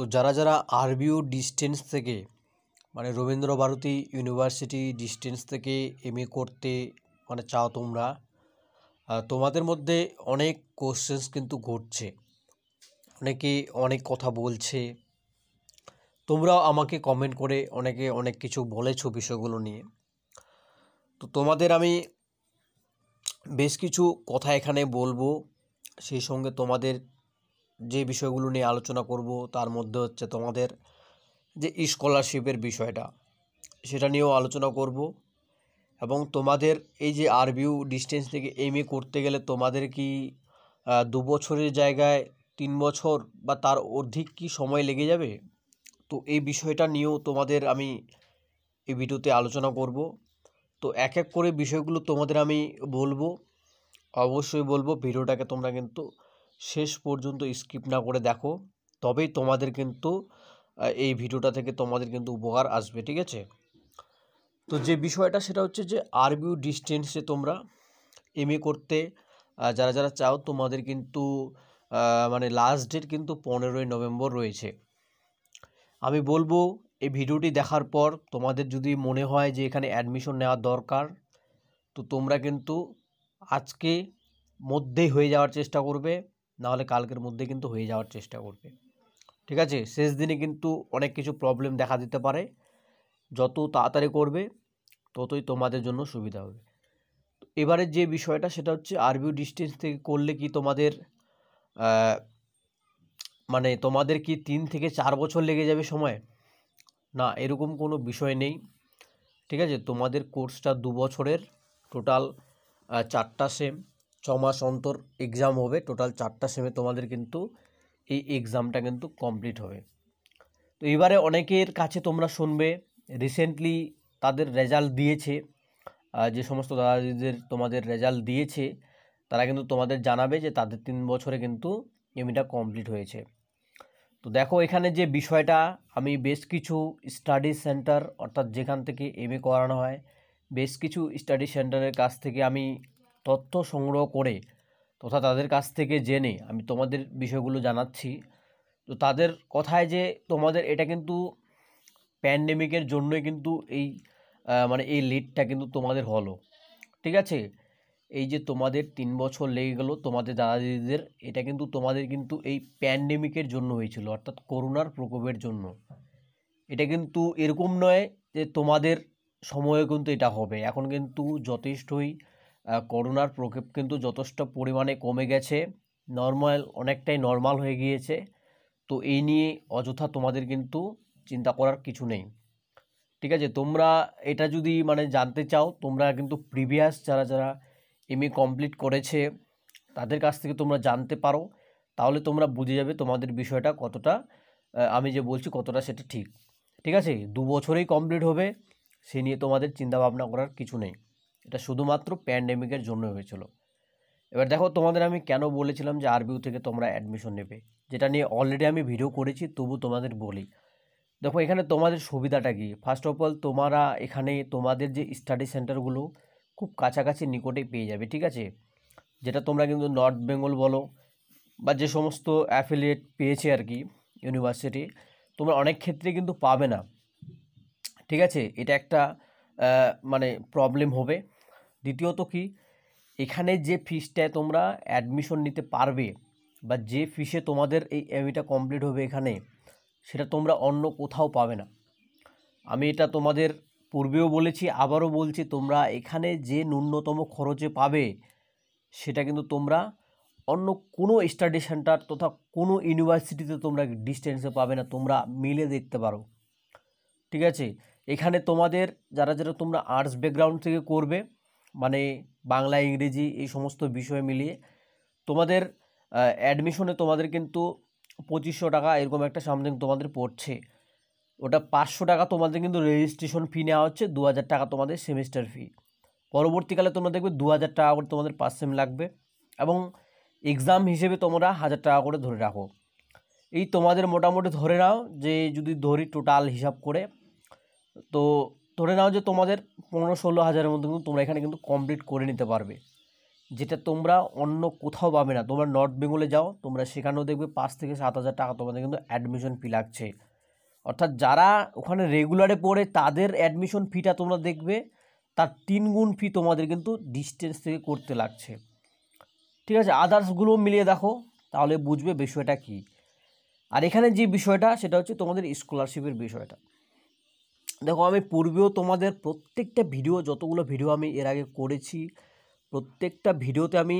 তো যারা যারা আরবিও ডিস্টেন্স থেকে মানে রবীন্দ্র ভারতী ইউনিভার্সিটি ডিস্টেন্স থেকে এম করতে মানে চাও তোমরা তোমাদের মধ্যে অনেক কোশ্চেন্স কিন্তু ঘটছে অনেকে অনেক কথা বলছে তোমরা আমাকে কমেন্ট করে অনেকে অনেক কিছু বলেছো বিষয়গুলো নিয়ে তো তোমাদের আমি বেশ কিছু কথা এখানে বলবো সেই সঙ্গে তোমাদের যে বিষয়গুলো নিয়ে আলোচনা করব তার মধ্যে হচ্ছে তোমাদের যে স্কলারশিপের বিষয়টা সেটা নিয়েও আলোচনা করব এবং তোমাদের এই যে আরবিউ ডিস্টেন্স থেকে এম করতে গেলে তোমাদের কি দু বছরের জায়গায় তিন বছর বা তার অধিক কি সময় লেগে যাবে তো এই বিষয়টা নিয়েও তোমাদের আমি এই ভিডিওতে আলোচনা করব তো এক এক করে বিষয়গুলো তোমাদের আমি বলবো অবশ্যই বলবো ভিডিওটাকে তোমরা কিন্তু শেষ পর্যন্ত স্কিপ না করে দেখো তবেই তোমাদের কিন্তু এই ভিডিওটা থেকে তোমাদের কিন্তু উপকার আসবে ঠিক আছে তো যে বিষয়টা সেটা হচ্ছে যে আরবিউ ডিস্টেন্সে তোমরা এম করতে যারা যারা চাও তোমাদের কিন্তু মানে লাস্ট ডেট কিন্তু পনেরোই নভেম্বর রয়েছে আমি বলবো এই ভিডিওটি দেখার পর তোমাদের যদি মনে হয় যে এখানে অ্যাডমিশন নেওয়া দরকার তো তোমরা কিন্তু আজকে মধ্যেই হয়ে যাওয়ার চেষ্টা করবে নাহলে কালকের মধ্যে কিন্তু হয়ে যাওয়ার চেষ্টা করবে ঠিক আছে শেষ দিনে কিন্তু অনেক কিছু প্রবলেম দেখা দিতে পারে যত তাড়াতাড়ি করবে ততই তোমাদের জন্য সুবিধা হবে এবারে যে বিষয়টা সেটা হচ্ছে আরবিউ ডিস্টেন্স থেকে করলে কি তোমাদের মানে তোমাদের কি তিন থেকে চার বছর লেগে যাবে সময় না এরকম কোনো বিষয় নেই ঠিক আছে তোমাদের কোর্সটা দু বছরের টোটাল চারটা সেম ছমাস অন্তর এক্সাম হবে টোটাল চারটা সেমে তোমাদের কিন্তু এই এক্সামটা কিন্তু কমপ্লিট হবে তো এবারে অনেকের কাছে তোমরা শুনবে রিসেন্টলি তাদের রেজাল্ট দিয়েছে যে সমস্ত দাদাদিদের তোমাদের রেজাল্ট দিয়েছে তারা কিন্তু তোমাদের জানাবে যে তাদের তিন বছরে কিন্তু এমনিটা e কমপ্লিট হয়েছে তো দেখো এখানে যে বিষয়টা আমি বেশ কিছু স্টাডি সেন্টার অর্থাৎ যেখান থেকে এম e করানো হয় বেশ কিছু স্টাডি সেন্টারের কাছ থেকে আমি তথ্য সংগ্রহ করে তথা তাদের কাছ থেকে জেনে আমি তোমাদের বিষয়গুলো জানাচ্ছি তো তাদের কথায় যে তোমাদের এটা কিন্তু প্যান্ডেমিকের জন্যই কিন্তু এই মানে এই লেটটা কিন্তু তোমাদের হলো ঠিক আছে এই যে তোমাদের তিন বছর লেগে গেলো তোমাদের দাদা দিদিদের এটা কিন্তু তোমাদের কিন্তু এই প্যান্ডেমিকের জন্য হয়েছিল অর্থাৎ করোনার প্রকোপের জন্য এটা কিন্তু এরকম নয় যে তোমাদের সময়ে কিন্তু এটা হবে এখন কিন্তু যথেষ্টই করোনার প্রকোপ কিন্তু যথেষ্ট পরিমাণে কমে গেছে নর্মাল অনেকটাই নর্মাল হয়ে গিয়েছে তো এই নিয়ে অযথা তোমাদের কিন্তু চিন্তা করার কিছু নেই ঠিক আছে তোমরা এটা যদি মানে জানতে চাও তোমরা কিন্তু প্রিভিয়াস যারা যারা এমএ কমপ্লিট করেছে তাদের কাছ থেকে তোমরা জানতে পারো তাহলে তোমরা বুঝে যাবে তোমাদের বিষয়টা কতটা আমি যে বলছি কতটা সেটা ঠিক ঠিক আছে দু বছরেই কমপ্লিট হবে সে নিয়ে তোমাদের চিন্তাভাবনা করার কিছু নেই এটা শুধুমাত্র প্যান্ডেমিকের জন্য হয়েছিল এবার দেখো তোমাদের আমি কেন বলেছিলাম যে আরবিউ থেকে তোমরা অ্যাডমিশন নেবে যেটা নিয়ে অলরেডি আমি ভিডিও করেছি তবু তোমাদের বলি দেখো এখানে তোমাদের সুবিধাটা কি ফার্স্ট অফ অল তোমরা এখানে তোমাদের যে স্টাডি সেন্টারগুলো খুব কাছাকাছি নিকটে পেয়ে যাবে ঠিক আছে যেটা তোমরা কিন্তু নর্থ বেঙ্গল বলো বা যে সমস্ত অ্যাফিলিয়েট পেয়েছে আর কি ইউনিভার্সিটি তোমরা অনেক ক্ষেত্রে কিন্তু পাবে না ঠিক আছে এটা একটা মানে প্রবলেম হবে দ্বিতীয়ত কি এখানে যে ফিসটায় তোমরা অ্যাডমিশন নিতে পারবে বা যে ফিসে তোমাদের এই এমএটা কমপ্লিট হবে এখানে সেটা তোমরা অন্য কোথাও পাবে না আমি এটা তোমাদের পূর্বেও বলেছি আবারও বলছি তোমরা এখানে যে ন্যূনতম খরচে পাবে সেটা কিন্তু তোমরা অন্য কোনো স্টাডি সেন্টার তথা কোনো ইউনিভার্সিটিতে তোমরা ডিস্টেন্সে পাবে না তোমরা মিলে দেখতে পারো ঠিক আছে এখানে তোমাদের যারা যারা তোমরা আর্টস ব্যাকগ্রাউন্ড থেকে করবে মানে বাংলা ইংরেজি এই সমস্ত বিষয় মিলিয়ে তোমাদের অ্যাডমিশনে তোমাদের কিন্তু পঁচিশশো টাকা এরকম একটা সামথিং তোমাদের পড়ছে ওটা পাঁচশো টাকা তোমাদের কিন্তু রেজিস্ট্রেশন ফি নেওয়া হচ্ছে দু হাজার টাকা তোমাদের সেমিস্টার ফি পরবর্তীকালে তোমরা দেখবে দু হাজার টাকা করে তোমাদের পাঁচ সেম লাগবে এবং এক্সাম হিসেবে তোমরা হাজার টাকা করে ধরে রাখো এই তোমাদের মোটামুটি ধরে নাও যে যদি ধরি টোটাল হিসাব করে তো ধরে নাও যে তোমাদের পনেরো ষোলো হাজারের মধ্যে কিন্তু তোমরা এখানে কিন্তু কমপ্লিট করে নিতে পারবে যেটা তোমরা অন্য কোথাও পাবে না তোমরা নর্থ বেঙ্গলে যাও তোমরা সেখানেও দেখবে পাঁচ থেকে সাত হাজার টাকা তোমাদের কিন্তু অ্যাডমিশন ফি লাগছে অর্থাৎ যারা ওখানে রেগুলারে পড়ে তাদের অ্যাডমিশন ফিটা তোমরা দেখবে তার তিন গুণ ফি তোমাদের কিন্তু ডিস্টেন্স থেকে করতে লাগছে ঠিক আছে আদার্সগুলো মিলিয়ে দেখো তাহলে বুঝবে বিষয়টা কি আর এখানে যে বিষয়টা সেটা হচ্ছে তোমাদের স্কলারশিপের বিষয়টা দেখো আমি পূর্বেও তোমাদের প্রত্যেকটা ভিডিও যতগুলো ভিডিও আমি এর আগে করেছি প্রত্যেকটা ভিডিওতে আমি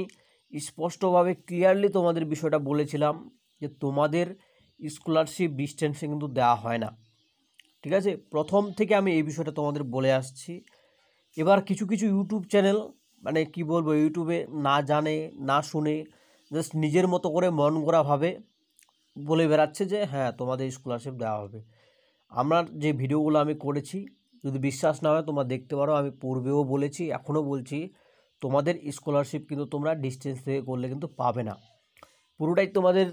স্পষ্টভাবে ক্লিয়ারলি তোমাদের বিষয়টা বলেছিলাম যে তোমাদের স্কলারশিপ ডিস্টেন্সে কিন্তু দেওয়া হয় না ঠিক আছে প্রথম থেকে আমি এই বিষয়টা তোমাদের বলে আসছি এবার কিছু কিছু ইউটিউব চ্যানেল মানে কি বলবো ইউটিউবে না জানে না শুনে জাস্ট নিজের মতো করে মন করাভাবে বলে বেড়াচ্ছে যে হ্যাঁ তোমাদের স্কলারশিপ দেওয়া হবে আমার যে ভিডিওগুলো আমি করেছি যদি বিশ্বাস না হয় তোমরা দেখতে পারো আমি পূর্বেও বলেছি এখনও বলছি তোমাদের স্কলারশিপ কিন্তু তোমরা ডিস্টেন্স থেকে করলে কিন্তু পাবে না পুরোটাই তোমাদের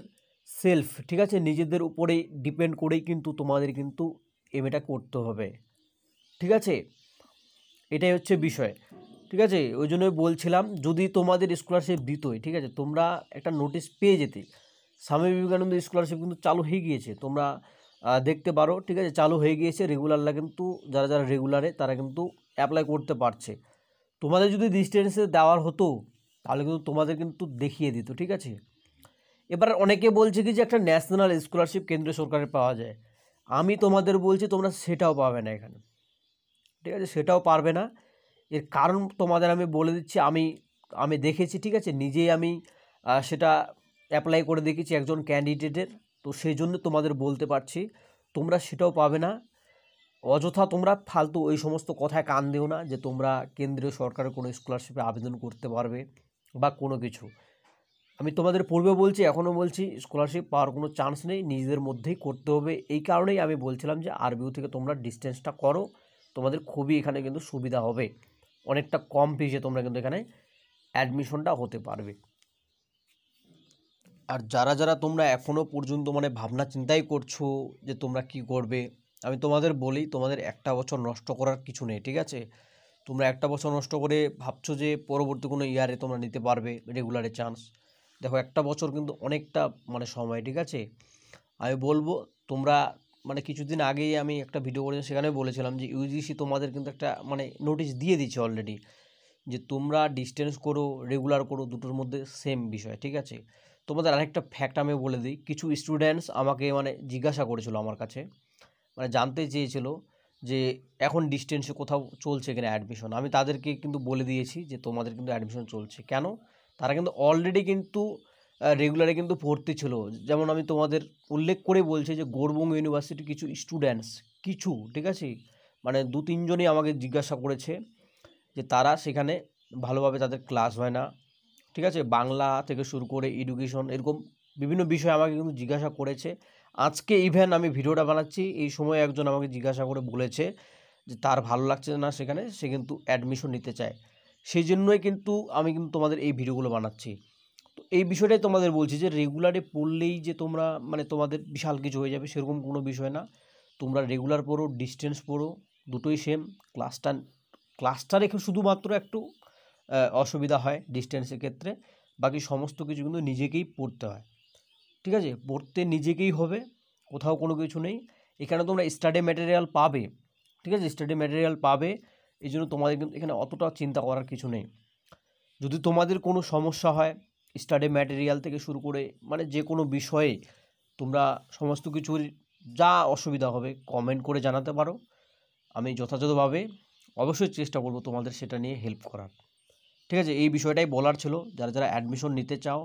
সেলফ ঠিক আছে নিজেদের উপরে ডিপেন্ড করেই কিন্তু তোমাদের কিন্তু এম এটা করতে হবে ঠিক আছে এটাই হচ্ছে বিষয় ঠিক আছে ওই জন্যই বলছিলাম যদি তোমাদের স্কলারশিপ দিতই ঠিক আছে তোমরা একটা নোটিশ পেয়ে যেতে স্বামী বিবেকানন্দ স্কলারশিপ কিন্তু চালু হয়ে গিয়েছে তোমরা দেখতে পারো ঠিক আছে চালু হয়ে গিয়েছে রেগুলাররা কিন্তু যারা যারা রেগুলারে তারা কিন্তু অ্যাপ্লাই করতে পারছে তোমাদের যদি ডিস্টেন্সে দেওয়ার হতো তাহলে কিন্তু তোমাদের কিন্তু দেখিয়ে দিত ঠিক আছে এবার অনেকে বলছে কি যে একটা ন্যাশনাল স্কলারশিপ কেন্দ্রীয় সরকারের পাওয়া যায় আমি তোমাদের বলছি তোমরা সেটাও পাবে না এখানে ঠিক আছে সেটাও পারবে না এর কারণ তোমাদের আমি বলে দিচ্ছি আমি আমি দেখেছি ঠিক আছে নিজেই আমি সেটা অ্যাপ্লাই করে দেখেছি একজন ক্যান্ডিডেটের তো সেই জন্য তোমাদের বলতে পারছি তোমরা সেটাও পাবে না অযথা তোমরা ফালতু ওই সমস্ত কথায় কান দিও না যে তোমরা কেন্দ্রীয় সরকারের কোনো স্কলারশিপে আবেদন করতে পারবে বা কোনো কিছু আমি তোমাদের পূর্বে বলছি এখনও বলছি স্কলারশিপ পাওয়ার কোনো চান্স নেই নিজেদের মধ্যেই করতে হবে এই কারণেই আমি বলছিলাম যে আরবিউ থেকে তোমরা ডিস্টেন্সটা করো তোমাদের খুবই এখানে কিন্তু সুবিধা হবে অনেকটা কম ফিজে তোমরা কিন্তু এখানে অ্যাডমিশনটা হতে পারবে আর যারা যারা তোমরা এখনও পর্যন্ত মানে ভাবনা চিন্তাই করছো যে তোমরা কি করবে আমি তোমাদের বলি তোমাদের একটা বছর নষ্ট করার কিছু নেই ঠিক আছে তোমরা একটা বছর নষ্ট করে ভাবছো যে পরবর্তী কোনো ইয়ারে তোমরা নিতে পারবে রেগুলারে চান্স দেখো একটা বছর কিন্তু অনেকটা মানে সময় ঠিক আছে আমি বলবো তোমরা মানে কিছুদিন আগেই আমি একটা ভিডিও করেছিলাম সেখানে বলেছিলাম যে ইউজিসি তোমাদের কিন্তু একটা মানে নোটিশ দিয়ে দিচ্ছে অলরেডি যে তোমরা ডিস্টেন্স করো রেগুলার করো দুটোর মধ্যে সেম বিষয় ঠিক আছে তোমাদের আরেকটা ফ্যাক্ট আমি বলে দিই কিছু স্টুডেন্টস আমাকে মানে জিজ্ঞাসা করেছিল আমার কাছে মানে জানতে চেয়েছিল যে এখন ডিস্টেন্সে কোথাও চলছে কিনা অ্যাডমিশন আমি তাদেরকে কিন্তু বলে দিয়েছি যে তোমাদের কিন্তু অ্যাডমিশন চলছে কেন তারা কিন্তু অলরেডি কিন্তু রেগুলারে কিন্তু ভর্তি ছিল যেমন আমি তোমাদের উল্লেখ করে বলছি যে গৌরবঙ্গ ইউনিভার্সিটির কিছু স্টুডেন্টস কিছু ঠিক আছে মানে দু তিনজনই আমাকে জিজ্ঞাসা করেছে যে তারা সেখানে ভালোভাবে তাদের ক্লাস হয় না ঠিক আছে বাংলা থেকে শুরু করে এডুকেশন এরকম বিভিন্ন বিষয় আমাকে কিন্তু জিজ্ঞাসা করেছে আজকে ইভেন আমি ভিডিওটা বানাচ্ছি এই সময় একজন আমাকে জিজ্ঞাসা করে বলেছে যে তার ভালো লাগছে না সেখানে সে কিন্তু অ্যাডমিশন নিতে চায় সেই জন্যই কিন্তু আমি কিন্তু তোমাদের এই ভিডিওগুলো বানাচ্ছি তো এই বিষয়টাই তোমাদের বলছি যে রেগুলারে পড়লেই যে তোমরা মানে তোমাদের বিশাল কিছু হয়ে যাবে সেরকম কোনো বিষয় না তোমরা রেগুলার পড়ো ডিস্টেন্স পড়ো দুটোই সেম ক্লাসটা ক্লাসটা রেখে শুধুমাত্র একটু অসুবিধা হয় ডিস্টেন্সের ক্ষেত্রে বাকি সমস্ত কিছু কিন্তু নিজেকেই পড়তে হয় ঠিক আছে পড়তে নিজেকেই হবে কোথাও কোনো কিছু নেই এখানে তোমরা স্টাডি ম্যাটেরিয়াল পাবে ঠিক আছে স্টাডি ম্যাটেরিয়াল পাবে এই জন্য তোমাদের কিন্তু এখানে অতটা চিন্তা করার কিছু নেই যদি তোমাদের কোনো সমস্যা হয় স্টাডি ম্যাটেরিয়াল থেকে শুরু করে মানে যে কোনো বিষয়ে তোমরা সমস্ত কিছুর যা অসুবিধা হবে কমেন্ট করে জানাতে পারো আমি যথাযথভাবে অবশ্যই চেষ্টা করব তোমাদের সেটা নিয়ে হেল্প করার ঠিক আছে এই বিষয়টাই বলার ছিল যারা যারা অ্যাডমিশন নিতে চাও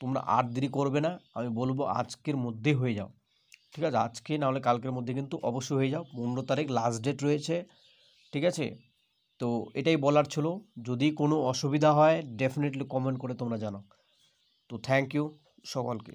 তোমরা আর দেরি করবে না আমি বলবো আজকের মধ্যে হয়ে যাও ঠিক আছে আজকে নাহলে কালকের মধ্যে কিন্তু অবশ্যই হয়ে যাও পনেরো তারিখ লাস্ট ডেট রয়েছে ঠিক আছে তো এটাই বলার ছিল যদি কোনো অসুবিধা হয় ডেফিনেটলি কমেন্ট করে তোমরা জানাও তো থ্যাংক ইউ সকলকে